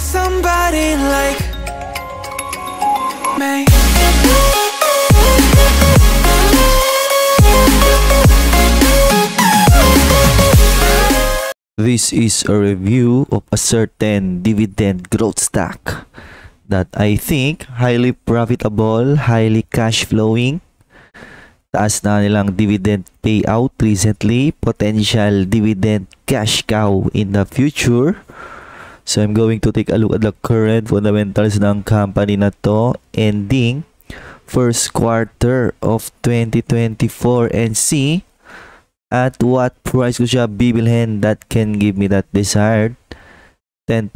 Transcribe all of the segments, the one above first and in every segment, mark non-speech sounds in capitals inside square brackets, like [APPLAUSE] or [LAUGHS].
somebody like me This is a review of a certain dividend growth stock that I think highly profitable, highly cash flowing. Taas na nilang dividend payout recently, potential dividend cash cow in the future. So I'm going to take a look at the current fundamentals ng company na to ending first quarter of 2024 and see at what price ko siya bibilhin that can give me that desired 10%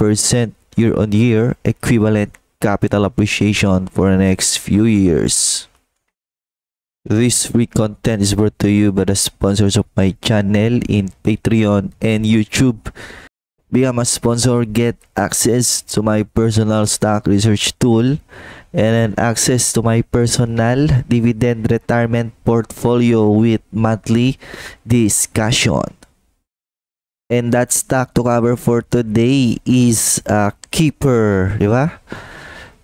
year on year equivalent capital appreciation for the next few years. This free content is brought to you by the sponsors of my channel in Patreon and YouTube. become a sponsor, get access to my personal stock research tool, and then access to my personal dividend retirement portfolio with monthly discussion. And that stock to cover for today is a keeper, di ba?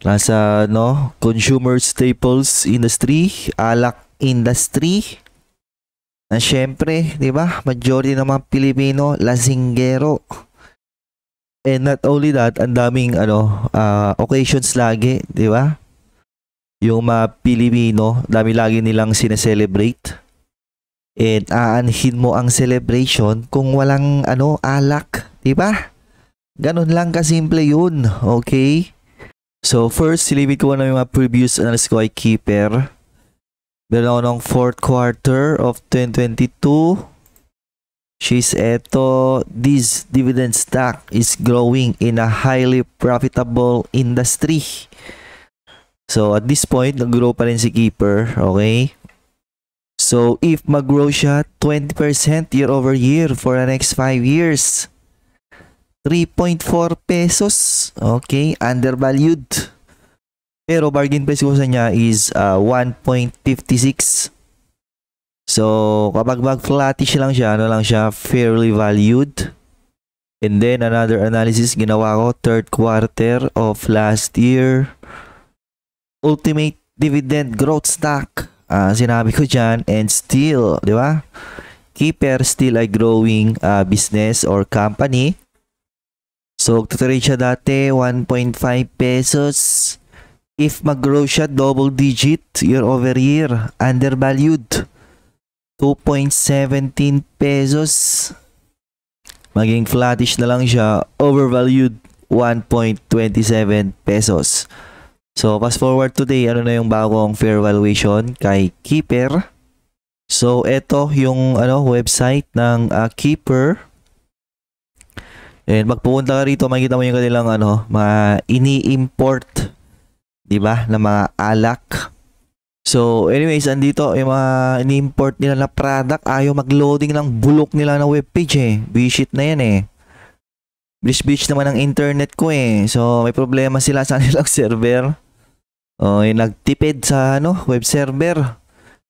Nasa no, consumer staples industry, alak industry, na syempre, di ba, majority ng mga Pilipino, lasinggero. And not only that, ang daming ano, uh, occasions lagi, 'di ba? Yung mga Pilipino, dami lagi nilang sineselebrate. And aanhin mo ang celebration kung walang ano, alak, 'di ba? Ganun lang kasimple 'yun, okay? So first, silipin ko na yung mga previous analysis ko ay Keeper. Meron ako ng fourth quarter of 2022. She's said, this dividend stock is growing in a highly profitable industry. So, at this point, nag-grow pa rin si Keeper. Okay? So, if mag-grow siya 20% year over year for the next 5 years, 3.4 pesos. Okay? Undervalued. Pero bargain price ko sa niya is uh, 1.56 So, kapag mag-flattish lang siya, ano lang siya, fairly valued. And then, another analysis ginawa ko, third quarter of last year. Ultimate dividend growth stock. Uh, sinabi ko dyan, and still, di ba? Keeper still a growing uh, business or company. So, trade siya dati, 1.5 pesos. If mag-grow siya, double digit year over year, undervalued. 2.17 pesos. Maging flattish na lang siya, overvalued 1.27 pesos. So, fast forward today, ano na yung bagong fair valuation kay Keeper. So, ito yung ano website ng uh, Keeper. And magpupunta ka rito, makikita mo yung kanilang ano, mga ini-import, 'di ba, ng mga alak So, anyways, andito yung mga in-import nila na product. Ayaw mag-loading ng bulok nila na webpage eh. Bishit na yan eh. Bish-bish naman ang internet ko eh. So, may problema sila sa [LAUGHS] nilang server. Oh, yung nagtipid sa ano, web server.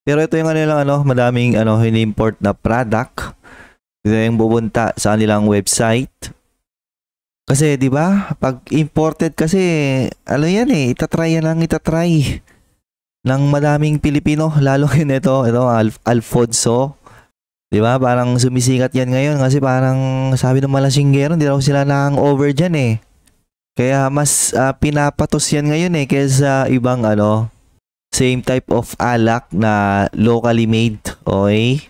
Pero ito yung ano lang ano, madaming ano, in-import na product. Ito yung bubunta sa nilang website. Kasi, di ba? Pag imported kasi, ano yan eh, itatry yan lang, itatry ng maraming Pilipino, [LAUGHS] lalo yun ito, ito Alf- Alfonso. 'Di ba? Parang sumisikat 'yan ngayon kasi parang sabi ng malasinggero, hindi raw sila nang over diyan eh. Kaya mas uh, pinapatos 'yan ngayon eh kaysa ibang ano, same type of alak na locally made, okay?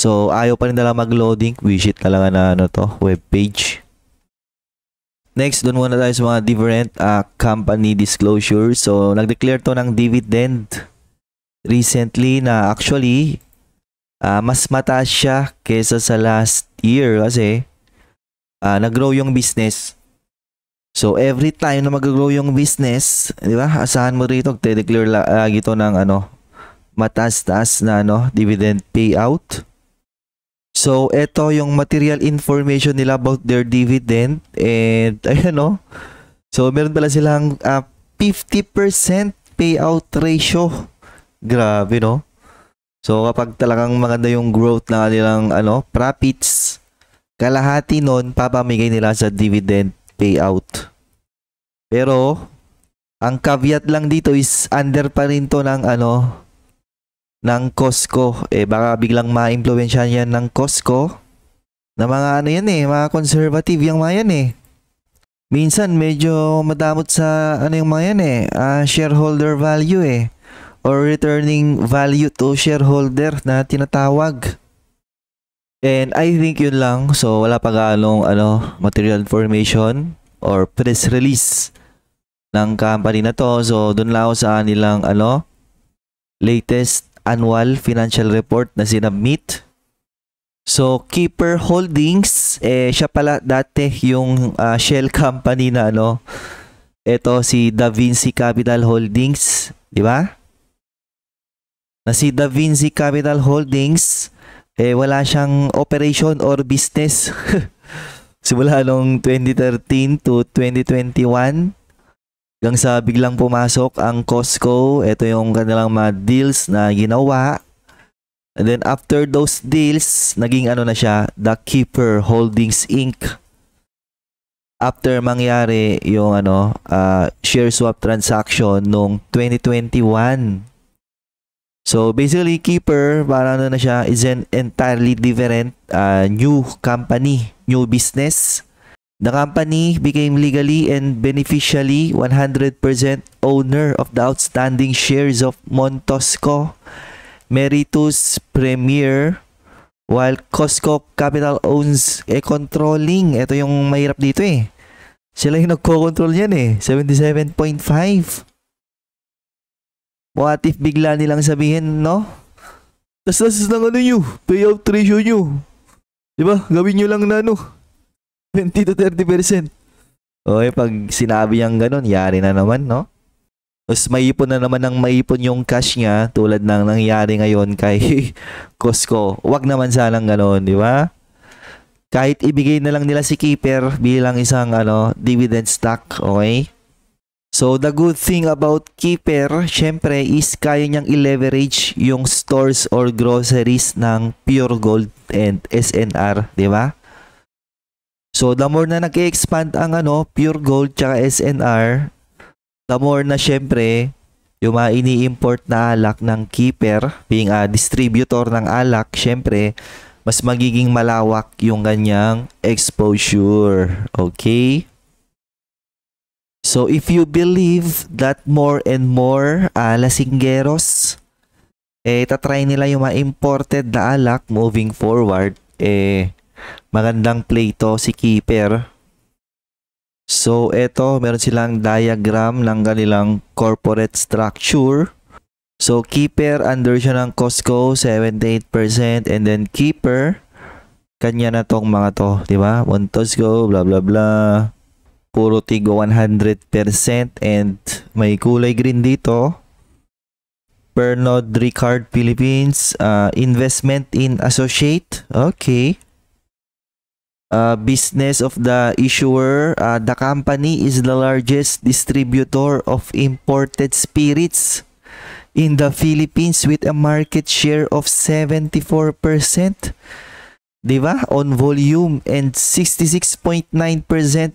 So, ayaw pa rin nila mag-loading. Visit it talaga na ano to, web page. Next, doon muna tayo sa mga different uh, company disclosure. So, nag-declare to ng dividend recently na actually uh, mas mataas siya kesa sa last year kasi uh, nag-grow yung business. So, every time na mag-grow yung business, di ba? Asahan mo rito, te-declare lagi to ng ano, mataas-taas na ano, dividend payout. So, ito yung material information nila about their dividend. And, [LAUGHS] ayan o. So, meron pala silang uh, ah, 50% payout ratio. Grabe, no? So, kapag talagang maganda yung growth ng kanilang ano, profits, kalahati nun, papamigay nila sa dividend payout. Pero, ang caveat lang dito is under pa rin to ng ano, ng Costco. Eh baka biglang ma-impluwensyahan yan ng Costco na mga ano yan eh, mga conservative yung mga yan eh. Minsan medyo madamot sa ano yung mga yan eh, uh, shareholder value eh or returning value to shareholder na tinatawag. And I think yun lang. So wala pa ganong ano, material information or press release ng company na to. So doon lang ako sa nilang ano, latest annual financial report na sinubmit. So, Keeper Holdings, eh, siya pala dati yung uh, shell company na ano. Ito si Da Vinci Capital Holdings, di ba? Na si Da Vinci Capital Holdings, eh, wala siyang operation or business. [LAUGHS] Simula noong 2013 to 2021 Hanggang sa biglang pumasok ang Costco. Ito yung kanilang mga deals na ginawa. And then after those deals, naging ano na siya, The Keeper Holdings Inc. After mangyari yung ano, uh, share swap transaction noong 2021. So basically, Keeper, parang ano na siya, is an entirely different uh, new company, new business The company became legally and beneficially 100% owner of the outstanding shares of Montosco Meritus Premier while Costco Capital owns a controlling. Ito yung mahirap dito eh. Sila yung nagko-control yan eh. 77.5. What if bigla nilang sabihin, no? Tapos tas ng ano nyo, payout ratio nyo. Diba? Gawin nyo lang na ano, 20 to 30%. Okay, pag sinabi niyang ganun, yari na naman, no? Tapos maipon na naman ng maipon yung cash niya tulad ng nangyari ngayon kay [LAUGHS] Costco. Wag naman sanang ganun, di ba? Kahit ibigay na lang nila si Keeper bilang isang ano, dividend stock, okay? So the good thing about Keeper, syempre, is kaya niyang i-leverage yung stores or groceries ng Pure Gold and SNR, di ba? So, the more na nag-expand ang ano, pure gold tsaka SNR, the more na syempre, yung mga ini-import na alak ng keeper, being a distributor ng alak, syempre, mas magiging malawak yung ganyang exposure. Okay? So, if you believe that more and more uh, ah, lasinggeros, eh, tatry nila yung mga imported na alak moving forward, eh, Magandang play to si keeper. So eto, meron silang diagram ng kanilang corporate structure. So keeper under siya ng Costco 78% and then keeper kanya na tong mga to, di ba? go, bla bla bla. Puro tigo 100% and may kulay green dito. Bernard Ricard Philippines, uh, investment in associate. Okay uh, business of the issuer. Uh, the company is the largest distributor of imported spirits in the Philippines with a market share of 74%. Diba? On volume and 66.9%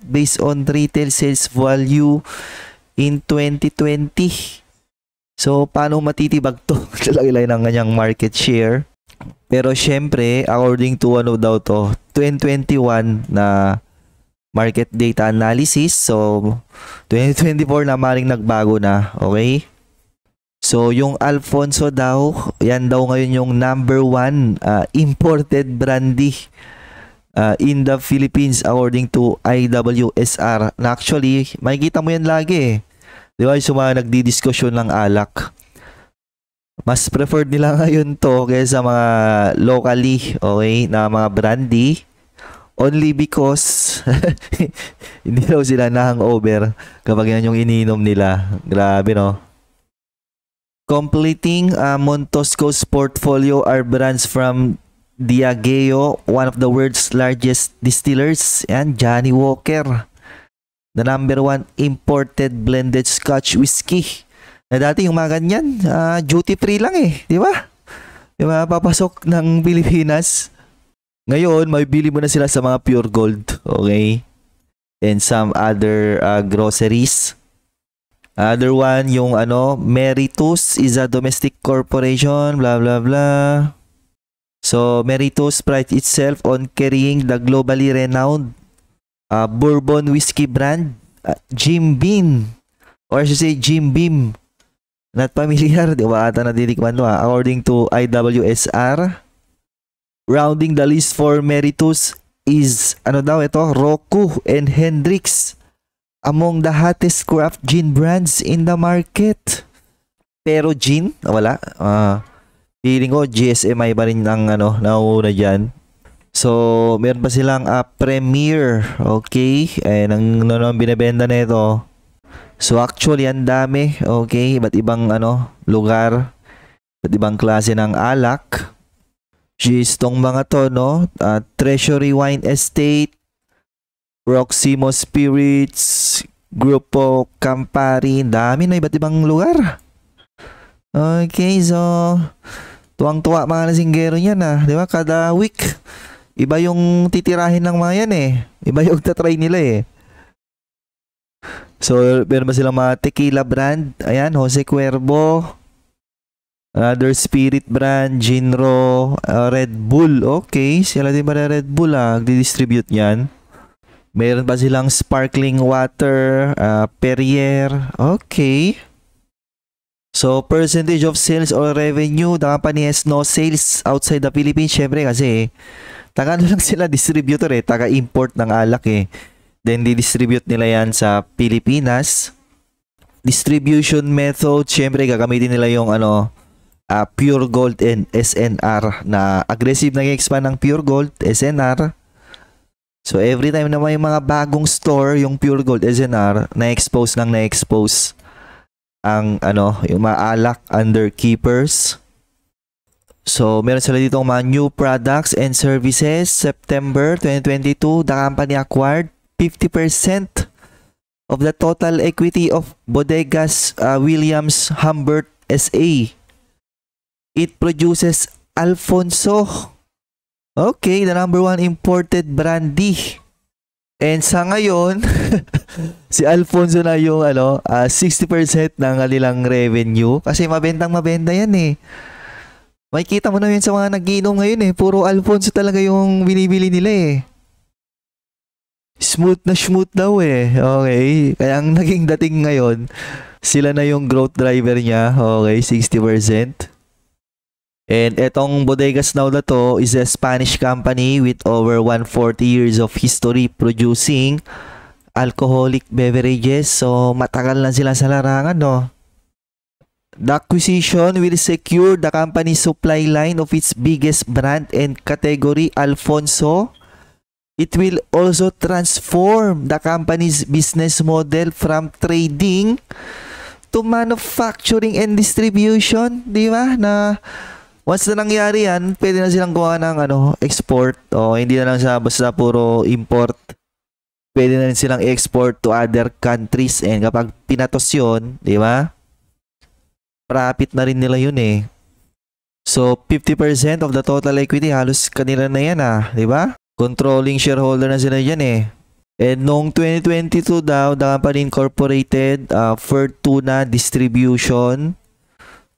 based on retail sales value in 2020. So, paano matitibag to? [LAUGHS] Lalaki lang ng kanyang market share. Pero syempre, according to ano daw to, 2021 na market data analysis. So, 2024 na maring nagbago na. Okay? So, yung Alfonso daw, yan daw ngayon yung number one uh, imported brandy uh, in the Philippines according to IWSR. Na actually, makikita mo yan lagi eh. Di ba? Yung mga nagdidiskusyon ng alak. Mas preferred nila [LAUGHS] ngayon to kaysa mga locally, okay, na mga brandy. Only because [LAUGHS] hindi daw sila na hangover kapag yan yung ininom nila. Grabe no. Completing uh, Montosco's portfolio are brands from Diageo, one of the world's largest distillers, and Johnny Walker, the number one imported blended Scotch whiskey na dati yung mga ganyan, uh, duty free lang eh, di ba? Yung mga papasok ng Pilipinas. Ngayon, mabibili mo na sila sa mga pure gold, okay? And some other uh, groceries. Other one, yung ano, Meritus is a domestic corporation, blah, blah, blah. So, Meritus prides itself on carrying the globally renowned uh, bourbon whiskey brand, uh, Jim Beam. Or I should say, Jim Beam. Not familiar, di ba ata naditikman mo ha? Ah. According to IWSR, rounding the list for meritus is, ano daw ito, Roku and Hendrix among the hottest craft gin brands in the market. Pero gin, wala. Uh, feeling ko, GSMI pa rin ang ano, nauna dyan. So, meron pa silang uh, ah, premiere, okay? Ayan, ang ano, binibenda na ito So actually ang dami, okay, iba't ibang ano, lugar, iba't ibang klase ng alak. Jeez, tong mga to, no? Uh, Treasury Wine Estate, Proximo Spirits, Grupo Campari, dami na iba't ibang lugar. Okay, so tuwang-tuwa mga lasinggero niyan ah, di ba? Kada week, iba yung titirahin ng mga yan eh. Iba yung [LAUGHS] tatry nila eh. So, meron ba silang mga tequila brand? Ayan, Jose Cuervo. Another Spirit brand, Ginro, uh, Red Bull. Okay, sila din para Red Bull ah, distribute yan. Meron pa silang sparkling water, uh, Perrier. Okay. So, percentage of sales or revenue, the company has no sales outside the Philippines. Siyempre kasi, taga ano [LAUGHS] lang sila distributor eh, taga import ng alak eh. Then, didistribute nila yan sa Pilipinas. Distribution method, syempre gagamitin nila yung ano, uh, Pure Gold and SNR na aggressive nag expand ng Pure Gold, SNR. So, every time na may mga bagong store, yung Pure Gold, SNR, na-expose ng na-expose ang ano, yung maalak under keepers. So, meron sila dito mga new products and services September 2022, the company acquired 50% of the total equity of Bodegas uh, Williams Humbert SA. It produces Alfonso. Okay, the number one imported brandy. And sa ngayon, [LAUGHS] si Alfonso na yung ano, uh, 60% ng kanilang revenue. Kasi mabentang mabenta yan eh. kita mo na yun sa mga nagiinom ngayon eh. Puro Alfonso talaga yung binibili nila eh smooth na smooth daw eh. Okay. Kaya ang [LAUGHS] naging dating ngayon, sila na yung growth driver niya. Okay, 60%. And etong Bodegas Now na to is a Spanish company with over 140 years of history producing alcoholic beverages. So, matagal na sila sa larangan, no? The acquisition will secure the company's supply line of its biggest brand and category, Alfonso. It will also transform the company's business model from trading to manufacturing and distribution, di ba? Na once na nangyari yan, pwede na silang kuha ng ano, export o hindi na lang sa basta puro import. Pwede na rin silang export to other countries and kapag pinatos 'yon, di ba? Profit na rin nila yun eh. So 50% of the total equity halos kanila na yan ah, di ba? Controlling shareholder na sila dyan eh. And noong 2022 daw, pa rin incorporated uh, Fortuna Distribution.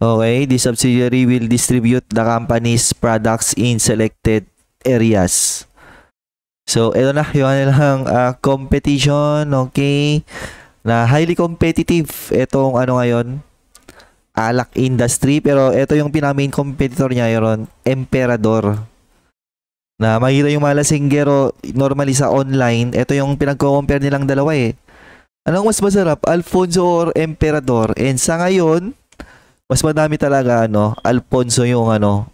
Okay, the subsidiary will distribute the company's products in selected areas. So, ito na yung nilang uh, competition, okay? Na highly competitive itong ano ngayon, alak industry. Pero ito yung pinaka-main competitor niya, yun, Emperador na makita yung malasinggero normally sa online, ito yung pinagko-compare nilang dalawa eh. Anong mas masarap, Alfonso or Emperador? And sa ngayon, mas madami talaga ano, Alfonso yung ano,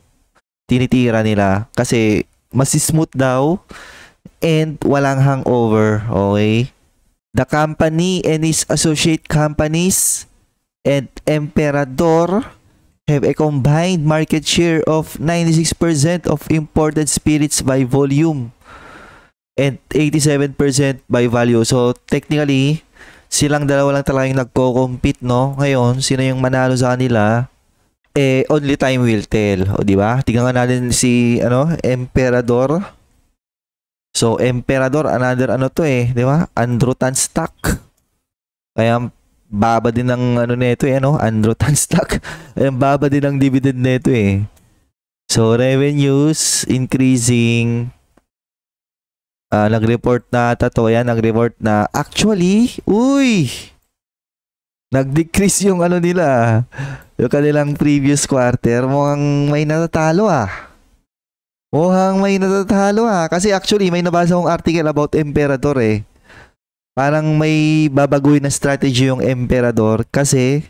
tinitira nila kasi mas smooth daw and walang hangover, okay? The company and its associate companies and Emperador have a combined market share of 96% of imported spirits by volume and 87% by value. So, technically, silang dalawa lang talaga yung nagko-compete, no? Ngayon, sino yung manalo sa kanila? Eh, only time will tell. O, di ba? Tingnan natin si, ano, Emperador. So, Emperador, another ano to eh, di ba? Androtan stock. Kaya, baba din ng ano nito eh, no? Androtan [LAUGHS] stock. Ang baba din ng dividend nito eh. So, revenues increasing. Uh, nag-report na ata to. nag-report na. Actually, uy! Nag-decrease yung ano nila. Yung kanilang previous quarter. Mukhang may natatalo ah. Mukhang may natatalo ah. Kasi actually, may nabasa akong article about Emperador eh parang may babaguhin na strategy yung emperador kasi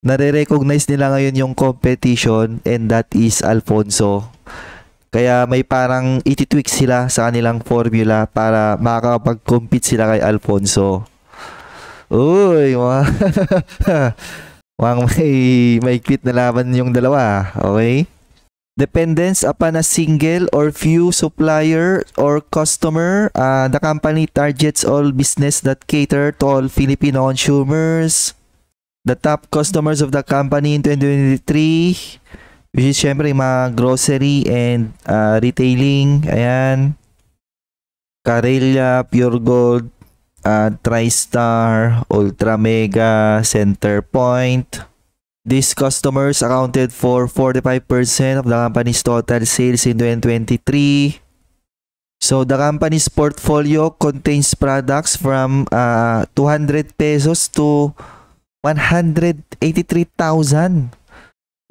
nare-recognize nila ngayon yung competition and that is Alfonso. Kaya may parang ititweak sila sa kanilang formula para makakapag-compete sila kay Alfonso. Uy, mga, [LAUGHS] mga may, may quit na laban yung dalawa, okay? dependence upon a single or few supplier or customer. Uh, the company targets all business that cater to all Filipino consumers. The top customers of the company in 2023, which is syempre mga grocery and uh, retailing. Ayan. Karelia, Pure Gold, uh, TriStar, Ultra Mega, Center Point. These customers accounted for 45% of the company's total sales in 2023. So the company's portfolio contains products from uh, 200 pesos to 183,000.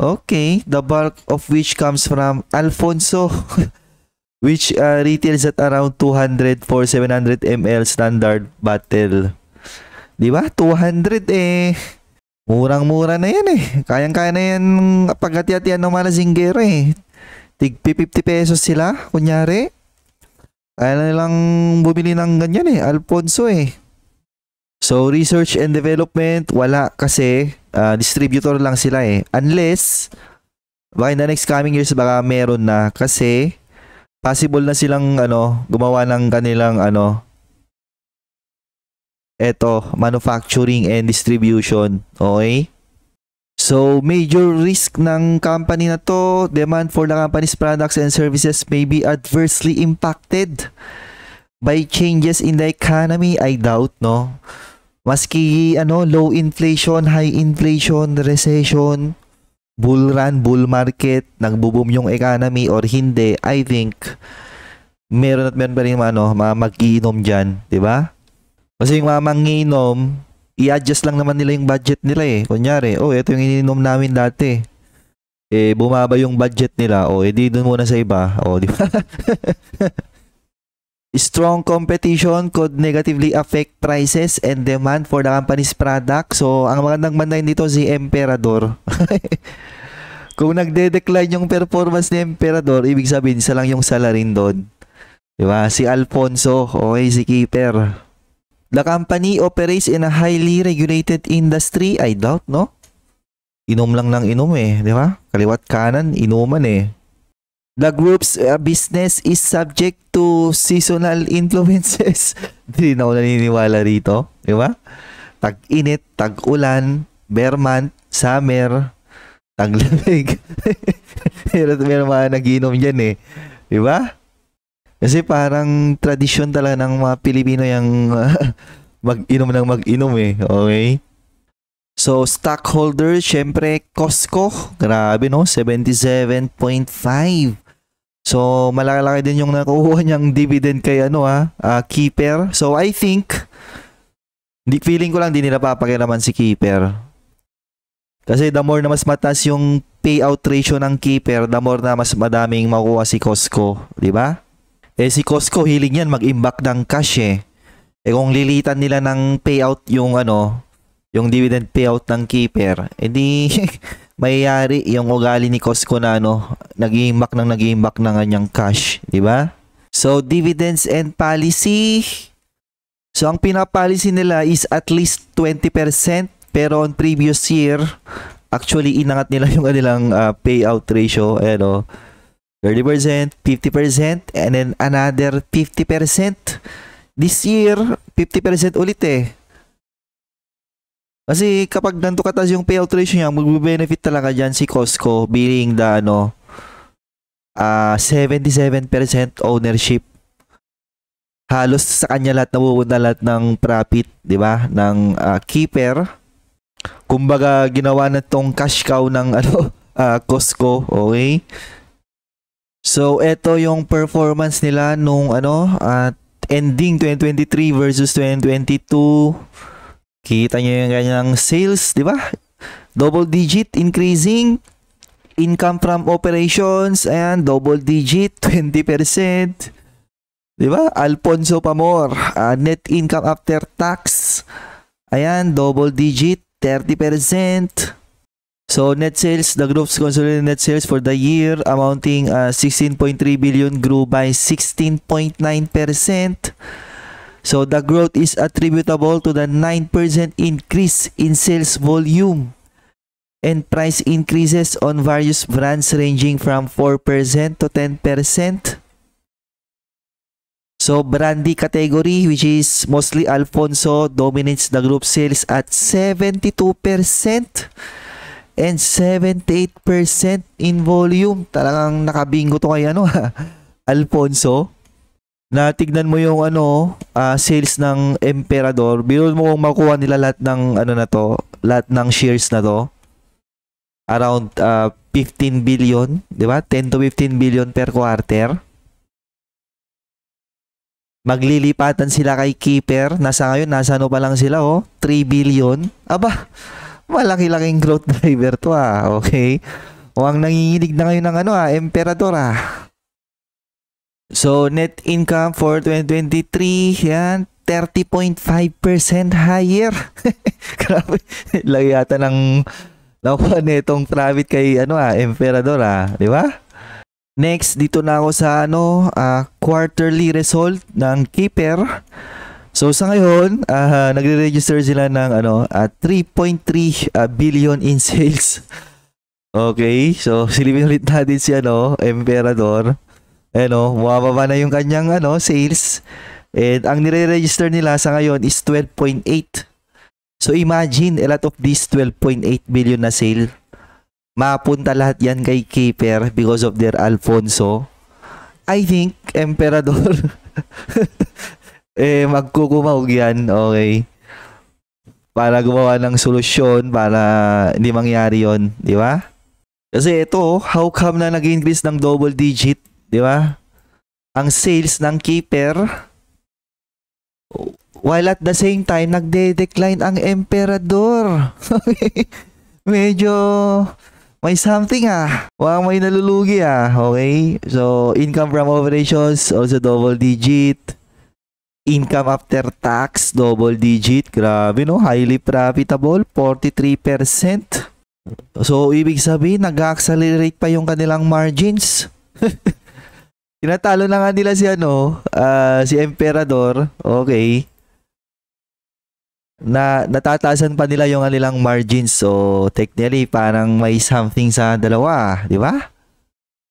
Okay, the bulk of which comes from Alfonso, [LAUGHS] which uh, retails at around 200 for 700 ml standard bottle. Di ba? 200 eh. Murang-mura na yan eh. Kayang-kaya na yan hati hatian ng mga malasinggero eh. Tig 50 pesos sila, kunyari. Kaya na nilang bumili ng ganyan eh, Alfonso eh. So, research and development, wala kasi uh, distributor lang sila eh. Unless, baka na next coming years baka meron na kasi possible na silang ano, gumawa ng kanilang ano, eto, manufacturing and distribution. Okay? So, major risk ng company na to, demand for the company's products and services may be adversely impacted by changes in the economy. I doubt, no? Maski, ano, low inflation, high inflation, recession, bull run, bull market, nagbo-boom yung economy or hindi, I think, meron at meron pa rin ano, mag-iinom dyan, di ba? Kasi yung mga manginom, i-adjust lang naman nila yung budget nila eh. Kunyari, oh, ito yung ininom namin dati. Eh, bumaba yung budget nila. O, oh, edi doon muna sa iba. O, oh, di ba? [LAUGHS] Strong competition could negatively affect prices and demand for the company's product. So, ang magandang bandahin dito si Emperador. [LAUGHS] Kung nagde-decline yung performance ni Emperador, ibig sabihin, isa lang yung salarin doon. ba? Si Alfonso, okay, si Keeper. The company operates in a highly regulated industry. I doubt, no? Inom lang ng inom eh, di ba? Kaliwat kanan, inuman eh. The group's uh, business is subject to seasonal influences. [LAUGHS] Hindi na ako naniniwala rito, di ba? Tag-init, tag-ulan, bear month, summer, tag meron, meron mga naginom dyan eh. Di ba? Kasi parang tradisyon talaga ng mga Pilipino yung [LAUGHS] mag-inom ng mag-inom eh. Okay? So, stockholder, syempre, Costco. Grabe no, 77.5. So, malalaki din yung nakuha niyang dividend kay ano ha, uh, ah, Keeper. So, I think, di, feeling ko lang din nila papakilaman si Keeper. Kasi the more na mas mataas yung payout ratio ng Keeper, the more na mas madaming makuha si Costco. ba? Diba? Eh si Costco hiling yan mag-imbak ng cash eh. Eh kung lilitan nila ng payout yung ano, yung dividend payout ng keeper, edi eh, [LAUGHS] mayayari yung ugali ni Costco na ano, nag-iimbak ng nag-iimbak ng kanyang cash, di ba? So dividends and policy. So ang pinapolicy nila is at least 20% pero on previous year actually inangat nila [LAUGHS] yung kanilang uh, payout ratio, ano. Eh, 30%, 50%, and then another 50%. This year, 50% ulit eh. Kasi kapag ganito katas yung payout ratio niya, magbe-benefit talaga dyan si Costco being the ano, uh, ah, 77% ownership. Halos sa kanya lahat napupunta lahat ng profit, di ba? Ng uh, keeper. Kumbaga ginawa na tong cash cow ng [LAUGHS] ano, uh, Costco, okay? So ito yung performance nila nung ano at ending 2023 versus 2022. Kita niyo yung ganyang sales, di ba? Double digit increasing income from operations and double digit 20%. [LAUGHS] 'Di ba? Alfonso Pamor, uh, net income after tax. Ayan, double digit 30%. So net sales, the group's consolidated net sales for the year amounting uh, 16.3 billion grew by 16.9%. So the growth is attributable to the 9% increase in sales volume and price increases on various brands ranging from 4% to 10%. So brandy category which is mostly Alfonso dominates the group sales at 72%. and 78% in volume. Talagang nakabingo to kay ano, [LAUGHS] Alfonso. Natignan mo yung ano, uh, sales ng Emperador. Biro mo kung makuha nila lahat ng ano na to, lahat ng shares na to. Around uh, ah, 15 billion, 'di ba? 10 to 15 billion per quarter. Maglilipatan sila kay Keeper. Nasa ngayon, nasa ano pa lang sila, oh. 3 billion. Aba, malaki-laking growth driver to ah, okay? O ang nanginginig na ngayon ng ano ah, emperador ah. So, net income for 2023, yan, 30.5% higher. [LAUGHS] Grabe, lagi yata ng lawan itong private kay ano ah, emperador ah, di ba? Next, dito na ako sa ano, uh, quarterly result ng Keeper. So sa ngayon, uh, nagre-register sila ng ano, uh, 3.3 uh, billion in sales. [LAUGHS] okay, so silipin ulit natin si ano, Emperador. Ano, oh, mababa na yung kanyang ano, sales. And ang nire-register nila sa ngayon is 12.8. So imagine, a lot of these 12.8 billion na sale, mapunta lahat yan kay Keeper because of their Alfonso. I think, Emperador, [LAUGHS] eh magkukumawg yan, okay? Para gumawa ng solusyon para hindi mangyari yon, di ba? Kasi ito, how come na nag-increase ng double digit, di ba? Ang sales ng keeper, while at the same time, nagde-decline ang emperador. [LAUGHS] Medyo may something ah. Wow, may nalulugi ah. Okay? So, income from operations, also double digit. Income after tax, double digit. Grabe no, highly profitable, 43%. So, ibig sabihin, nag-accelerate pa yung kanilang margins. [LAUGHS] Tinatalo na nga nila si ano, uh, si Emperador. Okay. Na natatasan pa nila yung kanilang margins. So, technically, parang may something sa dalawa, di ba?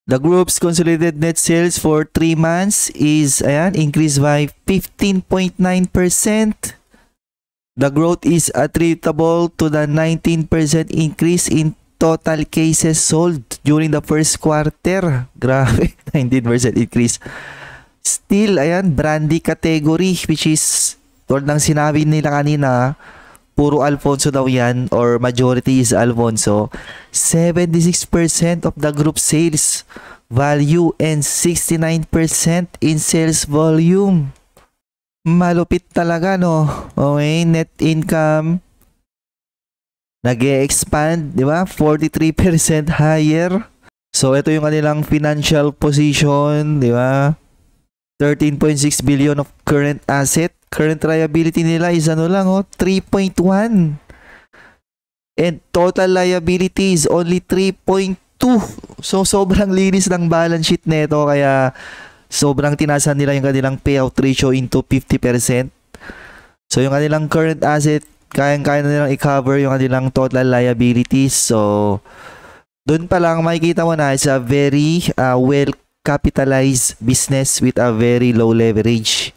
The group's consolidated net sales for 3 months is ayan, increased by 15.9%. The growth is attributable to the 19% increase in total cases sold during the first quarter. [LAUGHS] Grabe, 19% increase. Still, ayan, brandy category which is tulad ng sinabi nila kanina, puro Alfonso daw yan or majority is Alfonso, 76% of the group sales value and 69% in sales volume. Malupit talaga no. Okay, net income nag expand di ba? 43% higher. So ito yung kanilang financial position, di ba? 13.6 billion of current asset Current liability nila is ano lang, oh, 3.1. And total liabilities only 3.2. So, sobrang linis ng balance sheet nito kaya sobrang tinasan nila yung kanilang payout ratio into 50%. So, yung kanilang current asset, kayang-kaya na nilang i-cover yung kanilang total liabilities. So, doon pa lang makikita mo na is a very uh, well capitalized business with a very low leverage.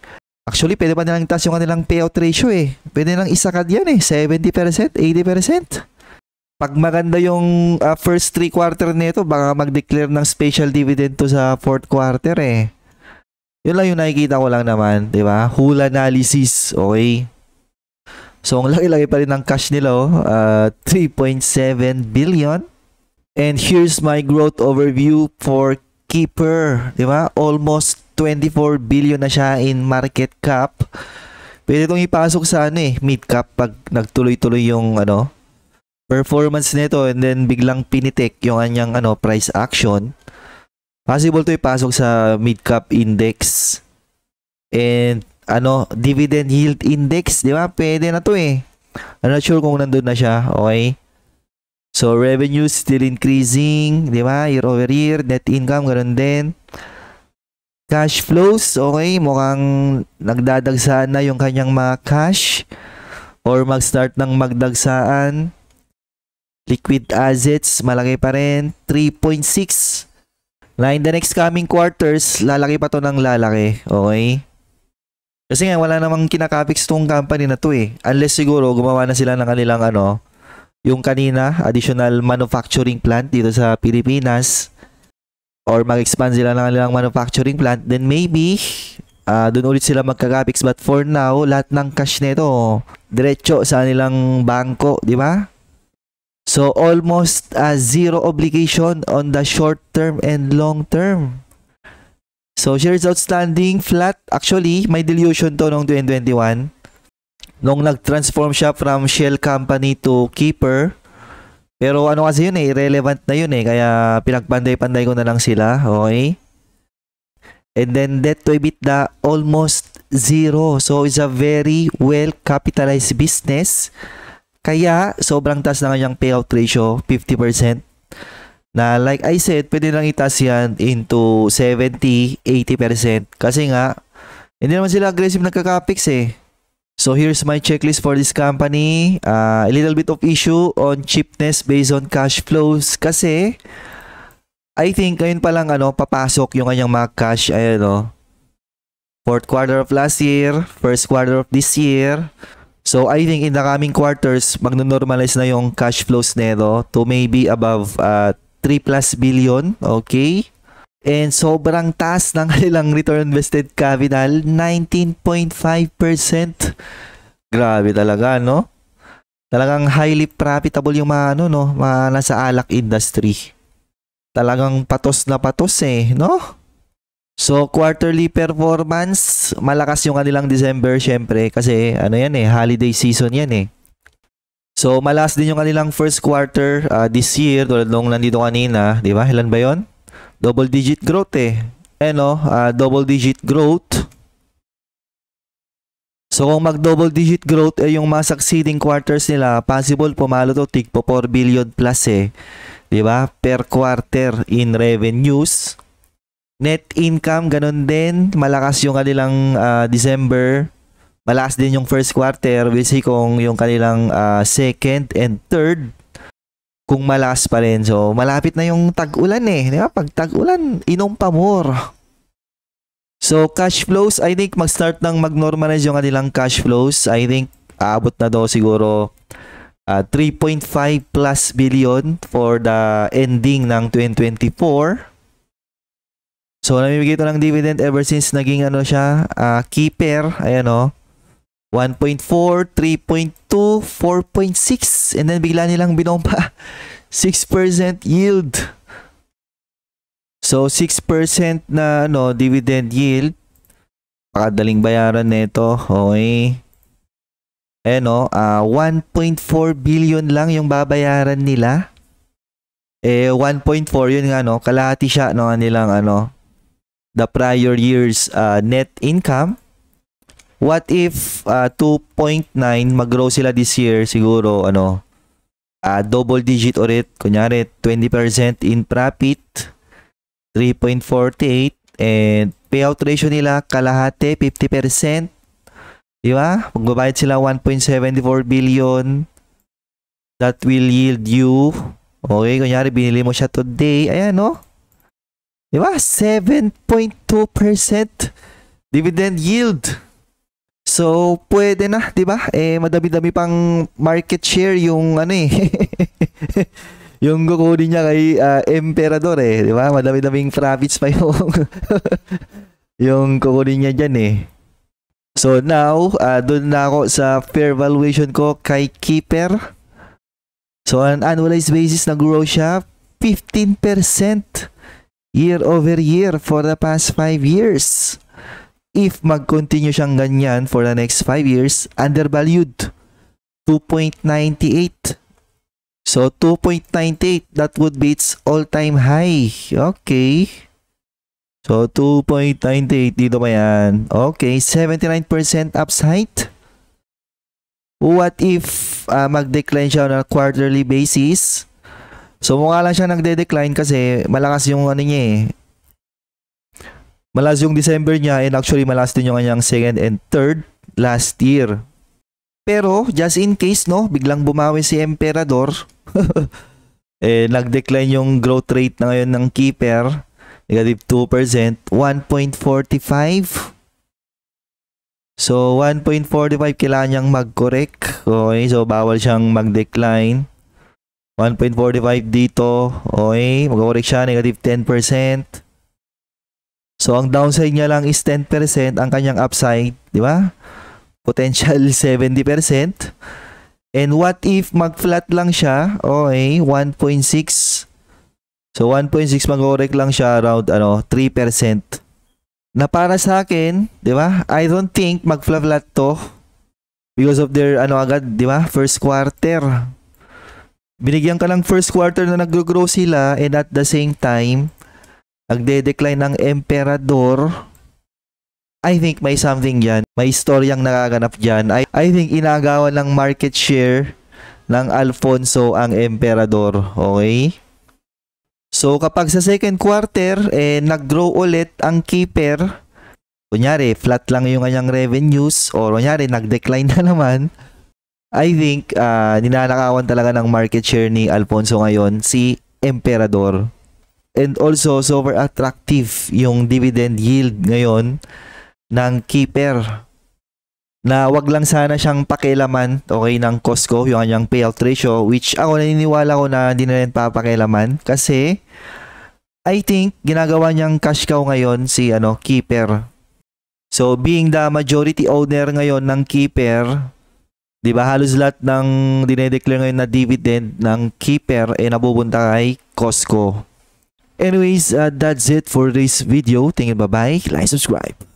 Actually, pwede pa nilang itaas yung kanilang payout ratio eh. Pwede nilang isakad yan eh. 70%, 80%. Pag maganda yung uh, first three quarter nito, baka mag-declare ng special dividend to sa fourth quarter eh. Yun lang yung nakikita ko lang naman, di ba? Whole analysis, okay? So, ang laki-laki pa rin ng cash nila, oh. Uh, ah, 3.7 billion. And here's my growth overview for Keeper, di ba? Almost 24 billion na siya in market cap. Pwede itong ipasok sa ano eh, mid cap pag nagtuloy-tuloy yung ano, performance nito and then biglang pinitik yung anyang ano, price action. Possible to ipasok sa mid cap index. And ano, dividend yield index, di ba? Pwede na to eh. I'm not sure kung nandun na siya, okay? So, revenue still increasing, di ba? Year over year, net income, ganun din. Cash flows, okay, mukhang nagdadagsaan na yung kanyang mga cash or mag-start ng magdagsaan. Liquid assets, malaki pa rin, 3.6. Na in the next coming quarters, lalaki pa to ng lalaki, okay? Kasi nga, wala namang kinakapix tong company na to eh. Unless siguro, gumawa na sila ng kanilang ano, yung kanina, additional manufacturing plant dito sa Pilipinas or mag-expand sila ng kanilang manufacturing plant, then maybe uh, ah, doon ulit sila magka-capex. But for now, lahat ng cash nito, diretso sa nilang bangko, di ba? So, almost uh, zero obligation on the short term and long term. So, shares outstanding, flat. Actually, may dilution to noong 2021. Nung nag-transform siya from shell company to keeper, pero ano kasi yun eh, relevant na yun eh. Kaya pinagpanday-panday ko na lang sila. Okay? And then debt to EBITDA almost zero. So it's a very well capitalized business. Kaya sobrang taas na kanyang payout ratio, 50%. Na like I said, pwede lang itas yan into 70, 80%. Kasi nga, hindi naman sila aggressive nagka-capex eh. So here's my checklist for this company. Uh, a little bit of issue on cheapness based on cash flows kasi I think ngayon pa lang ano papasok yung kanyang mga cash ayun no. Fourth quarter of last year, first quarter of this year. So I think in the coming quarters magno-normalize na yung cash flows nito to maybe above uh, 3 plus billion, okay? And sobrang taas ng [LAUGHS] kanilang return on invested capital, 19.5%. Grabe talaga, no? Talagang highly profitable yung mga ano, no? Mga nasa alak industry. Talagang patos na patos eh, no? So, quarterly performance, malakas yung kanilang December, syempre. Kasi, ano yan eh, holiday season yan eh. So, malas din yung kanilang first quarter uh, this year, tulad nung nandito kanina. Di ba? Ilan ba yon? Double digit growth eh. Eh no, uh, double digit growth. So kung mag double digit growth eh yung mga succeeding quarters nila, possible pumalo to po 4 billion plus eh. 'Di ba? Per quarter in revenues. Net income ganun din, malakas yung kanilang uh, December. Malakas din yung first quarter, We'll see kung yung kanilang uh, second and third kung malakas pa rin. So, malapit na yung tag-ulan eh. Di ba? Pag tag-ulan, inom pa more. So, cash flows, I think mag-start ng mag-normalize yung kanilang cash flows. I think aabot na daw siguro uh, ah, 3.5 plus billion for the ending ng 2024. So, namimigay ito ng dividend ever since naging ano siya, uh, keeper. Ayan o. Oh 1.4, 3.2, 4.6 and then bigla nilang binomba 6% [LAUGHS] yield. So 6% na ano dividend yield. Pakadaling bayaran nito. Okay. Eh no, uh, 1.4 billion lang yung babayaran nila. Eh 1.4 yun nga no, kalahati siya no nilang ano the prior year's uh, net income What if uh, 2.9 mag-grow sila this year siguro ano uh, double digit ulit kunyari 20% in profit 3.48 and payout ratio nila kalahati 50%. Di ba? Magbabayad sila 1.74 billion. That will yield you Okay, kunyari binili mo siya today. Ayan, no? Di ba? 7.2% dividend yield. So, pwede na, 'di ba? Eh madami-dami pang market share yung ano eh. [LAUGHS] yung kukunin niya kay uh, Emperador eh, 'di ba? Madami-daming profits pa yung [LAUGHS] yung kukunin niya diyan eh. So now, uh, ah, doon na ako sa fair valuation ko kay Keeper. So on annualized basis nag-grow siya 15% year over year for the past 5 years if mag-continue siyang ganyan for the next 5 years, undervalued. 2.98. So, 2.98, that would be its all-time high. Okay. So, 2.98, dito ba yan? Okay, 79% upside. What if uh, mag-decline siya on a quarterly basis? So, mukha lang siya nagde-decline kasi malakas yung ano niya eh, Malas yung December niya and actually malas din yung kanyang second and third last year. Pero just in case no, biglang bumawi si Emperador. [LAUGHS] eh, nag-decline yung growth rate na ngayon ng keeper. Negative 2%. 1.45. So, 1.45 kailangan niyang mag-correct. Okay, so bawal siyang mag-decline. 1.45 dito. Okay, mag-correct siya. Negative 10%. So, ang downside niya lang is 10%. Ang kanyang upside, di ba? Potential 70%. [LAUGHS] And what if mag-flat lang siya? Okay, 1.6. So 1.6 mag-correct lang siya around ano, 3%. Na para sa akin, 'di ba? I don't think mag-flat to because of their ano agad, 'di ba? First quarter. Binigyan ka ng first quarter na nag-grow sila and at the same time nagde-decline ang emperador. I think may something dyan. May storyang nakaganap dyan. I, I think inagawan ng market share ng Alfonso ang emperador. Okay? So kapag sa second quarter, eh, nag-grow ulit ang keeper. Kunyari, flat lang yung kanyang revenues or kunyari, nag-decline na [LAUGHS] naman. I think uh, ninanakawan talaga ng market share ni Alfonso ngayon si Emperador and also super attractive yung dividend yield ngayon ng keeper na wag lang sana siyang pakialaman okay ng Costco yung kanyang payout ratio which ako naniniwala ko na hindi na rin papakialaman kasi I think ginagawa niyang cash cow ngayon si ano keeper so being the majority owner ngayon ng keeper di ba halos lahat ng dinedeclare ngayon na dividend ng keeper ay eh, napupunta kay Costco Anyways, uh, that's it for this video. Thank you. Bye-bye. Like, subscribe.